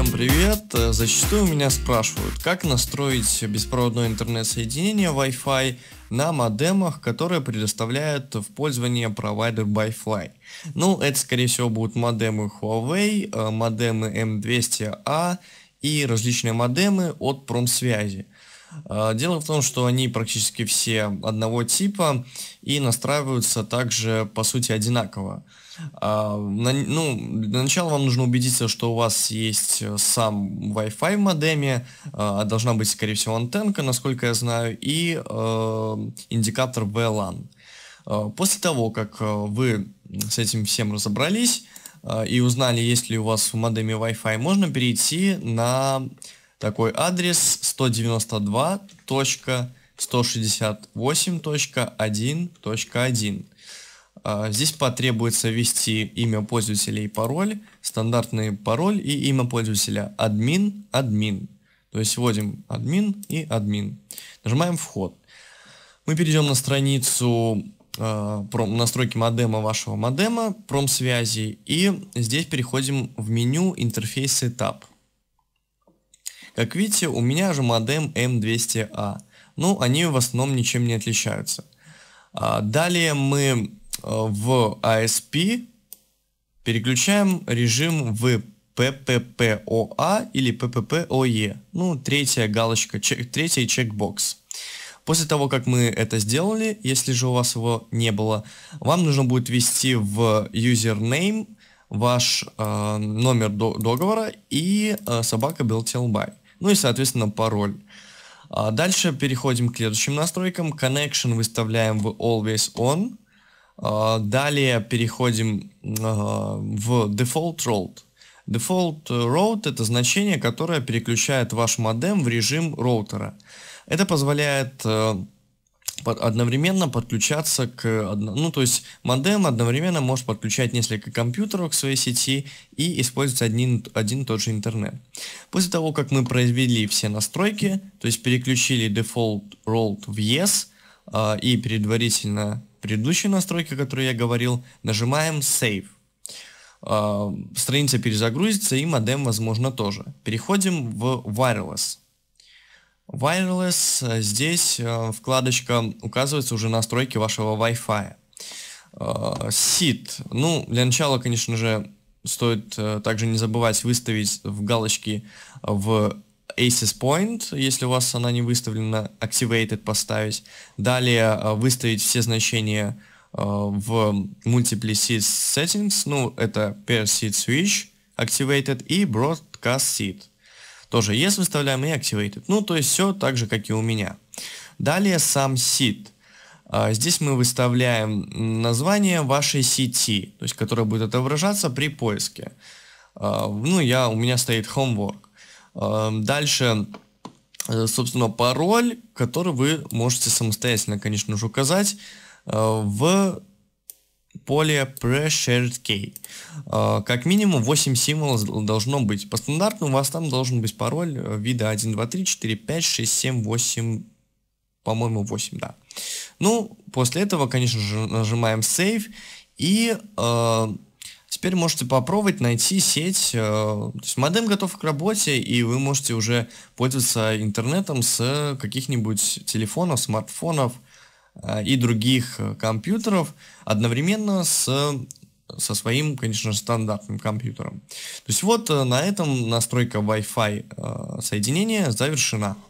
Всем привет! Э, зачастую меня спрашивают, как настроить беспроводное интернет-соединение Wi-Fi на модемах, которые предоставляет в пользование провайдер Byfly. Ну, это, скорее всего, будут модемы Huawei, э, модемы M200A и различные модемы от промсвязи. А, дело в том, что они практически все одного типа и настраиваются также, по сути, одинаково. А, ну, для начала вам нужно убедиться, что у вас есть э, сам Wi-Fi в модеме, а, должна быть, скорее всего, антенка, насколько я знаю, и э, индикатор VLAN. После того, как э, вы с этим всем разобрались и узнали, есть ли у вас в модеме Wi-Fi, можно перейти на такой адрес 192.168.1.1. А, здесь потребуется ввести имя пользователя и пароль, стандартный пароль и имя пользователя админ, админ. То есть вводим админ и админ. Нажимаем вход. Мы перейдем на страницу а, настройки модема вашего модема, промсвязи, и здесь переходим в меню интерфейс сетап. Как видите, у меня же модем M200A. А. Ну, они в основном ничем не отличаются. А, далее мы э, в ASP а переключаем режим в PPPOA или PPPOE. Ну, третья галочка, чек, третий чекбокс. После того, как мы это сделали, если же у вас его не было, вам нужно будет ввести в username ваш э, номер до договора и э, собака Build By ну и, соответственно, пароль. А дальше переходим к следующим настройкам. Connection выставляем в Always On. А далее переходим а, в Default Road. Default Road – это значение, которое переключает ваш модем в режим роутера. Это позволяет э, одновременно подключаться к... Ну, то есть модем одновременно может подключать несколько компьютеров к своей сети и использовать один, один и тот же интернет. После того, как мы произвели все настройки, то есть переключили Default Rolled в Yes э, и предварительно предыдущие настройки, которые я говорил, нажимаем Save. Э, страница перезагрузится и модем, возможно, тоже. Переходим в Wireless. Wireless, э, здесь э, вкладочка указывается уже настройки вашего Wi-Fi. Э, сид. Ну, для начала, конечно же, стоит также не забывать выставить в галочке в Aces Point, если у вас она не выставлена, Activated поставить. Далее выставить все значения в Multiple Seed Settings, ну, это Per Seed Switch Activated и Broadcast Seed. Тоже yes выставляем и activated. Ну, то есть все так же, как и у меня. Далее сам seed. А, здесь мы выставляем название вашей сети, то есть которая будет отображаться при поиске. А, ну, я, у меня стоит homework. А, дальше, э, собственно, пароль, который вы можете самостоятельно, конечно же, указать в поле Pressured Key. А, как минимум 8 символов должно быть. По стандарту у вас там должен быть пароль вида 1, 2, 3, 4, 5, 6, 7, 8, по-моему 8, да. Ну, после этого, конечно же, нажимаем Save и э, теперь можете попробовать найти сеть. Э, то есть модем готов к работе, и вы можете уже пользоваться интернетом с каких-нибудь телефонов, смартфонов, Э, и других э, компьютеров одновременно с со своим, конечно стандартным компьютером. То есть вот э, на этом настройка Wi-Fi соединения завершена.